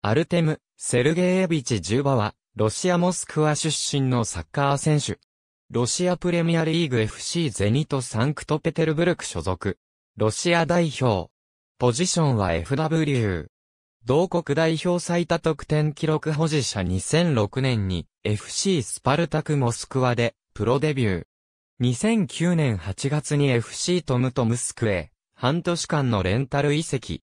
アルテム・セルゲーエビチ・ジュバは、ロシア・モスクワ出身のサッカー選手。ロシアプレミアリーグ FC ゼニト・サンクトペテルブルク所属。ロシア代表。ポジションは FW。同国代表最多得点記録保持者2006年に FC スパルタク・モスクワでプロデビュー。2009年8月に FC トムトムスクへ半年間のレンタル移籍。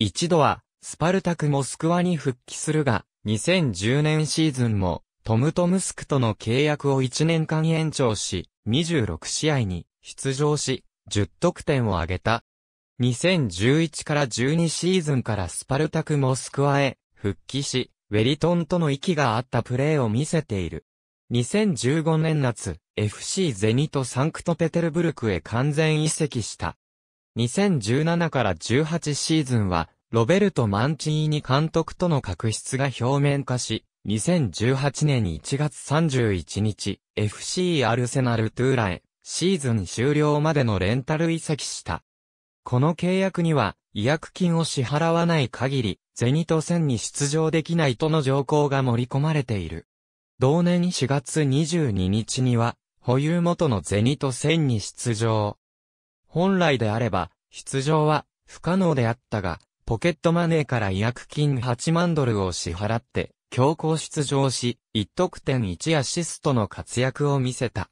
一度はスパルタクモスクワに復帰するが、2010年シーズンも、トムトムスクとの契約を1年間延長し、26試合に出場し、10得点を挙げた。2011から12シーズンからスパルタクモスクワへ復帰し、ウェリトンとの息があったプレーを見せている。2015年夏、FC ゼニとサンクトペテルブルクへ完全移籍した。2017から18シーズンはロベルト・マンチーニ監督との確執が表面化し、2018年1月31日、FC アルセナル・トゥーラへ、シーズン終了までのレンタル移籍した。この契約には、違約金を支払わない限り、ゼニト戦に出場できないとの条項が盛り込まれている。同年4月22日には、保有元のゼニト戦に出場。本来であれば、出場は不可能であったが、ポケットマネーから違約金8万ドルを支払って、強行出場し、1得点1アシストの活躍を見せた。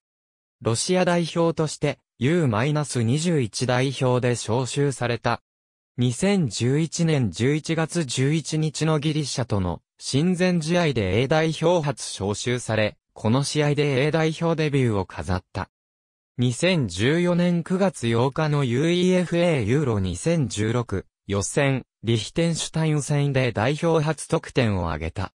ロシア代表として U-21 代表で招集された。2011年11月11日のギリシャとの親善試合で A 代表初招集され、この試合で A 代表デビューを飾った。2014年9月8日の UEFA ユーロ2016予選、リヒテンシュタイン戦で代表初得点を挙げた。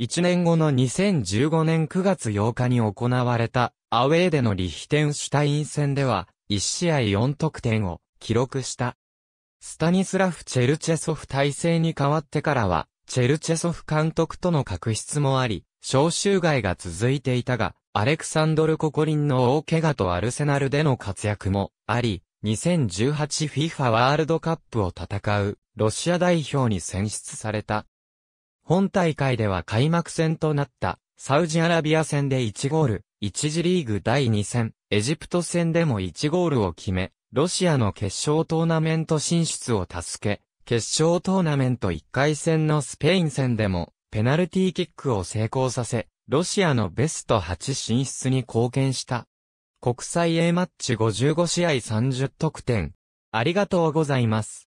1年後の2015年9月8日に行われたアウェーでのリヒテンシュタイン戦では1試合4得点を記録した。スタニスラフ・チェルチェソフ体制に変わってからは、チェルチェソフ監督との確執もあり、招集外が続いていたが、アレクサンドル・ココリンの大怪我とアルセナルでの活躍もあり、2018FIFA ワールドカップを戦うロシア代表に選出された。本大会では開幕戦となったサウジアラビア戦で1ゴール、1次リーグ第2戦、エジプト戦でも1ゴールを決め、ロシアの決勝トーナメント進出を助け、決勝トーナメント1回戦のスペイン戦でもペナルティーキックを成功させ、ロシアのベスト8進出に貢献した。国際 A マッチ55試合30得点。ありがとうございます。